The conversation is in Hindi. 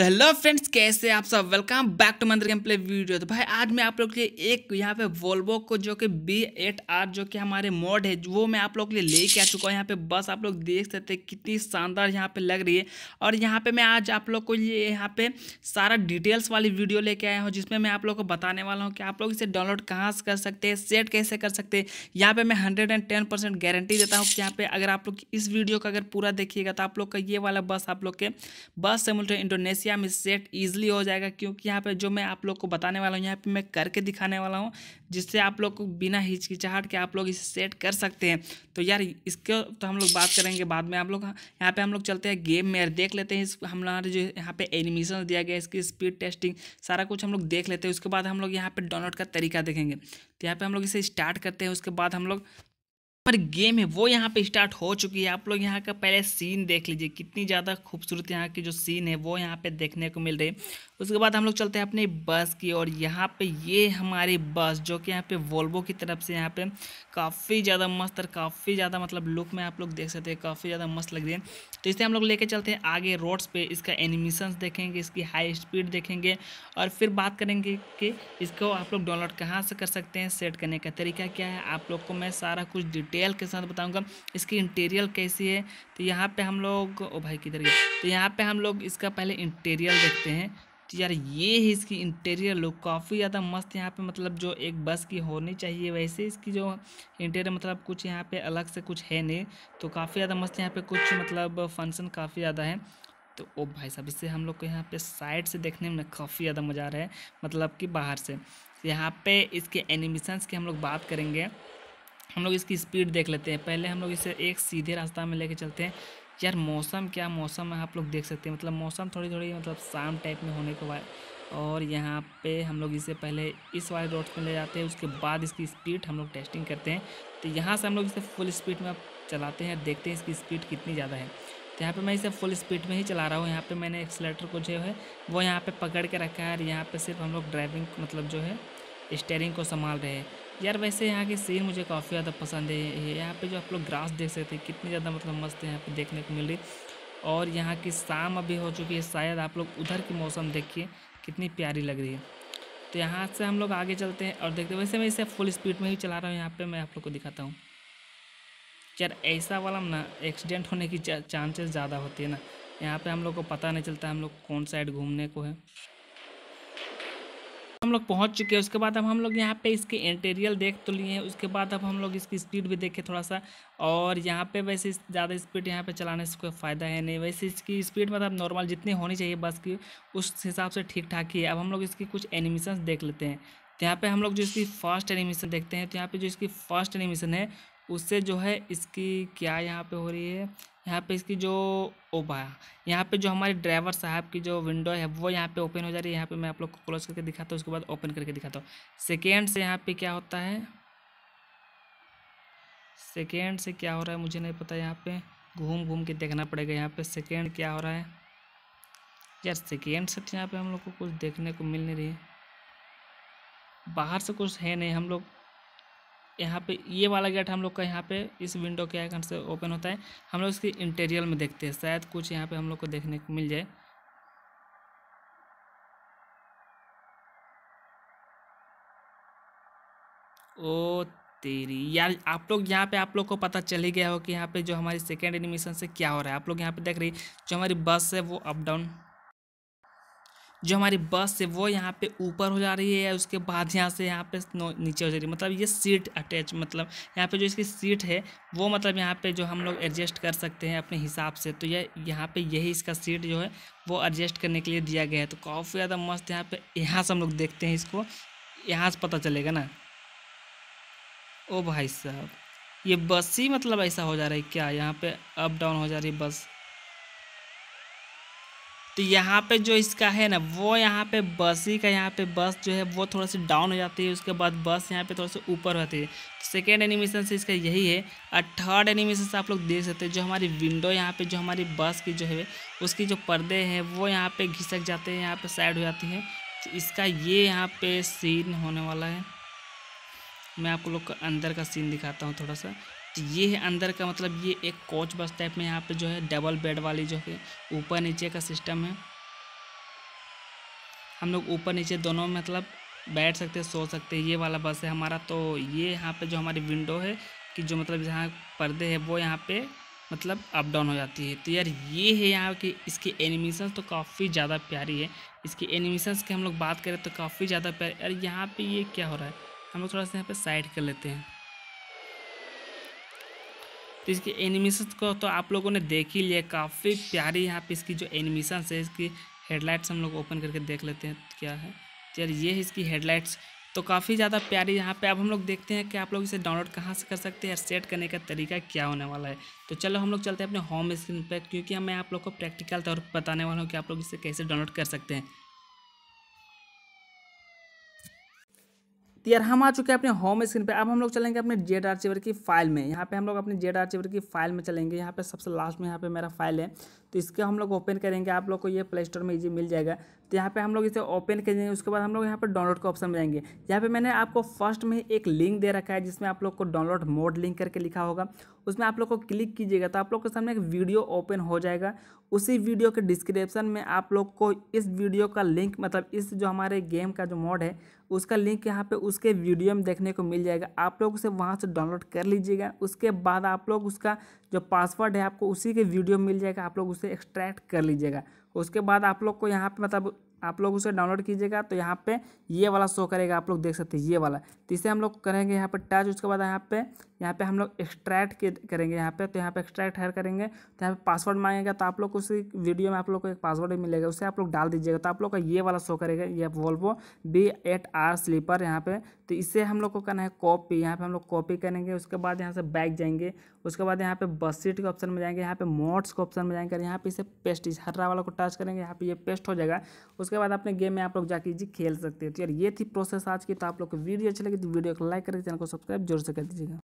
तो हेलो फ्रेंड्स कैसे आप सब वेलकम बैक टू मंदिर गेम प्ले वीडियो तो भाई आज मैं आप लोग के लिए एक यहाँ पे वोल्वो को जो कि बी एट आर जो कि हमारे मॉड है वो मैं आप लोग के लिए लेके आ चुका हूँ यहाँ पे बस आप लोग देख सकते हैं कितनी शानदार यहाँ पे लग रही है और यहाँ पे मैं आज आप लोग को ये यहाँ पे सारा डिटेल्स वाली वीडियो लेके आया हूँ जिसमें मैं आप लोग को बताने वाला हूँ कि आप लोग इसे डाउनलोड कहाँ से कर सकते हैं सेट कैसे कर सकते हैं यहाँ पर मैं hundred and ten percent guarantee देता हूँ कि यहाँ पे अगर आप लोग इस वीडियो का अगर पूरा देखिएगा तो आप लोग का ये वाला बस आप लोग के बस से इंडोनेशिया क्या मिससेट ईजिली हो जाएगा क्योंकि यहाँ पे जो मैं आप लोग को बताने वाला हूँ यहाँ पे मैं करके दिखाने वाला हूँ जिससे आप लोग को बिना हिचकिचाहट के आप लोग इसे सेट कर सकते हैं तो यार इसके तो हम लोग बात करेंगे बाद में आप लोग हाँ, यहाँ पे हम लोग चलते हैं गेम में यार देख लेते हैं इस हमारे जो यहाँ पे एनिमेशन दिया गया इसकी स्पीड टेस्टिंग सारा कुछ हम लोग देख लेते हैं उसके बाद हम लोग यहाँ पर डाउनलोड का तरीका देखेंगे तो यहाँ पर हम लोग इसे स्टार्ट करते हैं उसके बाद हम लोग पर गेम है वो यहाँ पे स्टार्ट हो चुकी है आप लोग यहाँ का पहले सीन देख लीजिए कितनी ज़्यादा खूबसूरत यहाँ की जो सीन है वो यहाँ पे देखने को मिल रही है उसके बाद हम लोग चलते हैं अपनी बस की और यहाँ पे ये हमारी बस जो कि यहाँ पे वोल्वो की तरफ से यहाँ पे काफ़ी ज़्यादा मस्त और काफ़ी ज़्यादा मतलब लुक में आप लोग देख सकते हैं काफ़ी ज़्यादा मस्त लग रही है तो इसे हम लोग लेके चलते हैं आगे रोड्स पे इसका एनिमेशन देखेंगे इसकी हाई स्पीड देखेंगे और फिर बात करेंगे कि इसको आप लोग डाउनलोड कहाँ से कर सकते हैं सेट करने का तरीका क्या है आप लोग को मैं सारा कुछ डिटेल डिटेल के साथ बताऊँगा इसकी इंटीरियर कैसी है तो यहाँ पे हम लोग ओ भाई किधर गया तो यहाँ पे हम लोग इसका पहले इंटीरियर देखते हैं तो यार ये है इसकी इंटीरियर लुक काफ़ी ज़्यादा मस्त यहाँ पे मतलब जो एक बस की होनी चाहिए वैसे इसकी जो इंटीरियर मतलब कुछ यहाँ पे अलग से कुछ है नहीं तो काफ़ी ज़्यादा मस्त यहाँ पे कुछ मतलब फंक्शन काफ़ी ज़्यादा है तो ओ भाई साहब इससे हम लोग को यहाँ पे साइड से देखने में काफ़ी ज़्यादा मज़ा आ रहा है मतलब कि बाहर से यहाँ पे इसके एनिमेशंस की हम लोग बात करेंगे हम लोग इसकी स्पीड देख लेते हैं पहले हम लोग इसे एक सीधे रास्ता में लेके चलते हैं यार मौसम क्या मौसम है आप लोग देख सकते हैं मतलब मौसम थोड़ी थोड़ी मतलब शाम टाइप में होने के बाद और यहाँ पे हम लोग इसे पहले इस वाले रोड में ले जाते हैं उसके बाद इसकी स्पीड हम लोग टेस्टिंग करते हैं तो यहाँ से हम लोग इसे फुल स्पीड में आप चलाते हैं देखते हैं इसकी स्पीड कितनी ज़्यादा है तो यहाँ पर मैं इसे फुल स्पीड में ही चला रहा हूँ यहाँ पर मैंने एक्सलेटर को जो है वो यहाँ पर पकड़ के रखा है और यहाँ पर सिर्फ हम लोग ड्राइविंग मतलब जो है स्टेयरिंग को संभाल रहे हैं यार वैसे यहाँ के सीन मुझे काफ़ी ज़्यादा पसंद है यहाँ पे जो आप लोग ग्रास देख सकते हैं कितनी ज़्यादा मतलब मस्त है यहाँ पे देखने को मिल रही और यहाँ की शाम अभी हो चुकी है शायद आप लोग उधर की मौसम देखिए कितनी प्यारी लग रही है तो यहाँ से हम लोग आगे चलते हैं और देखते हैं वैसे मैं इसे फुल स्पीड में ही चला रहा हूँ यहाँ पर मैं आप लोग को दिखाता हूँ यार ऐसा वाला ना एक्सीडेंट होने की चांसेस ज़्यादा होती है ना यहाँ पर हम लोग को पता नहीं चलता हम लोग कौन साइड घूमने को है हम लोग पहुंच चुके हैं उसके बाद अब हम लोग यहाँ पे इसके इंटेरियल देख तो लिए हैं उसके बाद अब हम लोग इसकी स्पीड भी देखें थोड़ा सा और यहाँ पे वैसे ज़्यादा स्पीड यहाँ पे चलाने से कोई फ़ायदा है नहीं वैसे इसकी स्पीड मतलब नॉर्मल जितनी होनी चाहिए बस की उस हिसाब से ठीक ठाक ही है अब हम लोग इसकी कुछ एनिमेशन देख लेते हैं तो यहाँ पर हम लोग जो इसकी फर्स्ट एनिमेशन देखते हैं तो यहाँ पर जो इसकी फर्स्ट एनिमेशन है उससे जो है इसकी क्या यहाँ पर हो रही है यहाँ पे इसकी जो ओबा यहाँ पे जो हमारे ड्राइवर साहब की जो विंडो है वो यहाँ पे ओपन हो जा रही है यहाँ पे मैं आप लोग को क्लोज करके दिखाता हूँ उसके बाद ओपन करके दिखाता हूँ सेकेंड से यहाँ पे क्या होता है सेकेंड से क्या हो रहा है मुझे नहीं पता यहाँ पे घूम घूम के देखना पड़ेगा यहाँ पे सेकेंड क्या हो रहा है यार सेकेंड से तो यहाँ पे हम लोग को कुछ देखने को मिल नहीं रही है बाहर से कुछ है नहीं हम लोग यहाँ पे ये वाला गेट हम लोग का यहाँ पे इस विंडो के आइकन से ओपन होता है हम लोग इसकी इंटीरियर में देखते हैं शायद कुछ यहाँ पे हम लोग को देखने को मिल जाए ओ तेरी यार आप लोग यहाँ पे आप लोग को पता चल ही गया हो कि यहाँ पे जो हमारी सेकेंड एनिमेशन से क्या हो रहा है आप लोग यहाँ पे देख रही जो हमारी बस है वो अप डाउन जो हमारी बस है वो यहाँ पे ऊपर हो जा रही है उसके बाद यहाँ से यहाँ पे नीचे हो जा रही है मतलब ये सीट अटैच मतलब यहाँ पे जो इसकी सीट है वो मतलब यहाँ पे जो हम लोग एडजस्ट कर सकते हैं अपने हिसाब से तो ये यह यहाँ पे यही इसका सीट जो है वो एडजस्ट करने के लिए दिया गया है तो काफ़ी ज़्यादा मस्त यहाँ पर यहाँ से हम लोग देखते हैं इसको यहाँ से पता चलेगा ना ओ भाई साहब ये बस ही मतलब ऐसा हो जा रहा है क्या यहाँ पे अप डाउन हो जा रही है बस तो यहाँ पे जो इसका है ना वो यहाँ पे बसी का यहाँ पे बस जो है वो थोड़ा सा डाउन हो जाती है उसके बाद बस यहाँ पे थोड़ा सा ऊपर होती है तो सेकेंड एनिमेशन से इसका यही है और थर्ड एनिमेशन से आप लोग देख सकते हैं जो हमारी विंडो यहाँ पे जो हमारी बस की जो है उसकी जो पर्दे हैं वो यहाँ पर घिसक जाते हैं यहाँ पर साइड हो जाती है तो इसका ये यहाँ पे सीन होने वाला है मैं आप लोग का अंदर का सीन दिखाता हूँ थोड़ा सा तो ये है अंदर का मतलब ये एक कोच बस टाइप में यहाँ पे जो है डबल बेड वाली जो है ऊपर नीचे का सिस्टम है हम लोग ऊपर नीचे दोनों मतलब बैठ सकते सो सकते ये वाला बस है हमारा तो ये यहाँ पे जो हमारी विंडो है कि जो मतलब जहाँ पर्दे है वो यहाँ पे मतलब अप डाउन हो जाती है तो यार ये है यहाँ की इसकी एनिमेशन तो काफ़ी ज़्यादा प्यारी है इसकी एनिमेशन की हम लोग बात करें तो काफ़ी ज़्यादा प्यारी यार यहाँ पर ये क्या हो रहा है हम लोग थोड़ा सा यहाँ पर साइड कर लेते हैं तो इसकी एनिमेशन को तो आप लोगों ने देख ही लिया काफ़ी प्यारी यहाँ पे इसकी जो एनिमेशन है इसकी हेडलाइट्स हम लोग ओपन करके देख लेते हैं तो क्या है चल ये है इसकी हेडलाइट्स तो काफ़ी ज़्यादा प्यारी यहाँ पे अब हम लोग देखते हैं कि आप लोग इसे डाउनलोड कहाँ से कर सकते हैं सेट करने का तरीका क्या होने वाला है तो चलो हम लोग चलते हैं अपने होम स्क्रीन पर क्योंकि मैं आप लोग को प्रैक्टिकल तौर पर बताने वाला हूँ कि आप लोग इसे कैसे डाउनलोड कर सकते हैं यार हम आ चुके हैं अपने होम स्क्रीन पे अब हम लोग चलेंगे अपने जेड आर की फाइल में यहाँ पे हम लोग अपने जेड आर की फाइल में चलेंगे यहाँ पे सबसे लास्ट में यहाँ पे मेरा फाइल है तो इसके हम लोग ओपन करेंगे आप लोग को ये प्ले स्टोर में इजी मिल जाएगा तो यहाँ पे हम लोग इसे ओपन करेंगे उसके बाद हम लोग यहाँ पर डाउनलोड का ऑप्शन में जाएंगे यहाँ पे मैंने आपको फर्स्ट में एक लिंक दे रखा है जिसमें आप लोग को डाउनलोड मोड लिंक करके लिखा होगा उसमें आप लोग को क्लिक कीजिएगा तो आप लोग के सामने एक वीडियो ओपन हो जाएगा उसी वीडियो के डिस्क्रिप्शन में आप लोग को इस वीडियो का लिंक मतलब इस जो हमारे गेम का जो मोड है उसका लिंक यहाँ पे उसके वीडियो में देखने को मिल जाएगा आप लोग उसे वहाँ से डाउनलोड कर लीजिएगा उसके बाद आप लोग उसका जो पासवर्ड है आपको उसी के वीडियो में मिल जाएगा आप लोग उस उसे एक्सट्रैक्ट कर लीजिएगा उसके बाद आप लोग को यहाँ पे मतलब आप लोग उसे डाउनलोड कीजिएगा तो यहाँ पे ये वाला शो करेगा आप लोग देख सकते हैं ये वाला तो इसे हम लोग करेंगे यहाँ पे टच उसके बाद यहाँ पे यहाँ पे हम लोग एक्सट्रैक्ट करेंगे यहाँ पे तो यहाँ पे एक्सट्रैक्ट हायर करेंगे तो यहाँ पे पासवर्ड मांगेगा तो आप लोग को उसी वीडियो में आप लोग को एक पासवर्ड भी मिलेगा उसे आप लोग डाल दीजिएगा तो आप लोग का ये वाला शो करेगा ये Volvo B eight R sleeper यहाँ पे तो इसे हम लोग को करना है कॉपी यहाँ पे हम लोग कॉपी करेंगे उसके बाद यहाँ से बैक जाएंगे उसके बाद यहाँ पे बसीट के ऑप्शन में जाएंगे यहाँ पे मोड्स के ऑप्शन में जाएंगे यहाँ पे इसे पेस्ट इस हरा वाला को टच करेंगे यहाँ पे ये पेस्ट हो जाएगा उसके बाद अपने गेम में आप लोग जाके जी खेल सकते हैं तो यार ये थी प्रोसेस आज की तो आप लोग को वीडियो अच्छी लगी तो वीडियो को लाइक करके चैनल को सब्सक्राइब जरूर से कर दीजिएगा